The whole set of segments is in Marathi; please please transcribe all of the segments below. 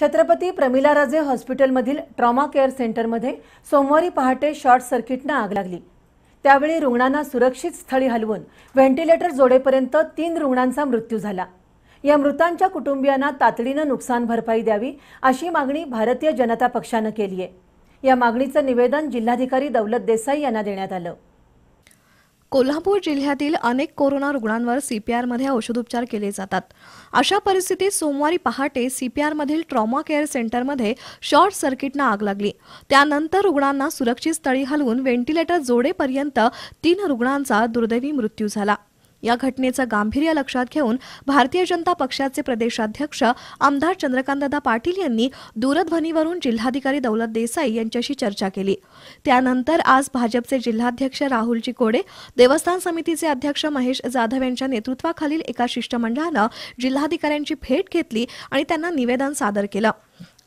छत्रपती प्रमिला प्रमिलाराजे हॉस्पिटलमधील ट्रॉमा केअर सेंटरमध्ये सोमवारी पहाटे शॉर्ट सर्किटनं आग लागली त्यावेळी रुग्णांना सुरक्षित स्थळी हलवून व्हेंटिलेटर जोडेपर्यंत तीन रुग्णांचा मृत्यू झाला या मृतांच्या कुटुंबियांना तातडीनं नुकसान भरपाई द्यावी अशी मागणी भारतीय जनता पक्षानं केली आहे या मागणीचं निवेदन जिल्हाधिकारी दौलत देसाई यांना देण्यात आलं कोल्हापूर जिल्ह्यातील अनेक कोरोना रुग्णांवर सीपीआरमध्ये औषधोपचार केले जातात अशा परिस्थितीत सोमवारी पहाटे सीपीआरमधील ट्रॉमा केअर सेंटरमध्ये शॉर्ट सर्किटनं आग लागली त्यानंतर रुग्णांना सुरक्षित स्थळी हलवून व्हेंटिलेटर जोडेपर्यंत तीन रुग्णांचा दुर्दैवी मृत्यू झाला या घटनेचं गांभीर्य लक्षात घेऊन भारतीय जनता पक्षाचे प्रदेशाध्यक्ष आमदार चंद्रकांतदा पाटील यांनी दूरध्वनीवरून जिल्हाधिकारी दौलत देसाई यांच्याशी चर्चा केली त्यानंतर आज भाजपचे जिल्हाध्यक्ष राहुल कोडे देवस्थान समितीचे अध्यक्ष महेश जाधव यांच्या नेतृत्वाखालील एका शिष्टमंडळानं जिल्हाधिकाऱ्यांची भेट घेतली आणि त्यांना निवेदन सादर केलं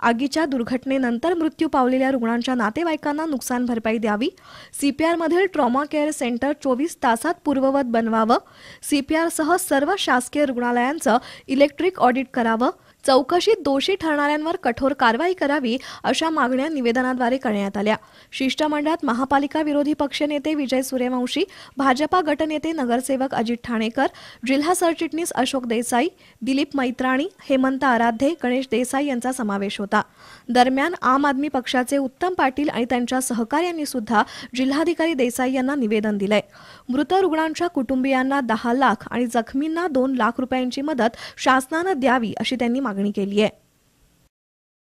आगीच्या दुर्घटनेनंतर मृत्यू पावलेल्या रुग्णांच्या नातेवाईकांना नुकसान भरपाई द्यावी सीपीआरमधील ट्रॉमा केअर सेंटर चोवीस तासात पूर्ववत बनवावं सीपीआरसह सर्व शासकीय रुग्णालयांचं इलेक्ट्रिक ऑडिट करावं चौकशीत दोषी ठरणाऱ्यांवर कठोर कारवाई करावी अशा मागण्या निवेदनाद्वारे करण्यात आल्या शिष्टमंडळात महापालिका विरोधी पक्षनेते विजय सूर्यवंशी भाजपा गटनेते नगरसेवक अजित ठाणेकर जिल्हा सरचिटणीस अशोक देसाई दिलीप मैत्राणी हेमंत आराध्ये गणेश देसाई यांचा समावेश होता दरम्यान आम आदमी पक्षाचे उत्तम पाटील आणि त्यांच्या सहकार्यांनी सुद्धा जिल्हाधिकारी देसाई यांना निवेदन दिलंय मृत रुग्णांच्या कुटुंबियांना दहा लाख आणि जखमींना दोन लाख रुपयांची मदत शासनानं द्यावी अशी त्यांनी मागणी केली आहे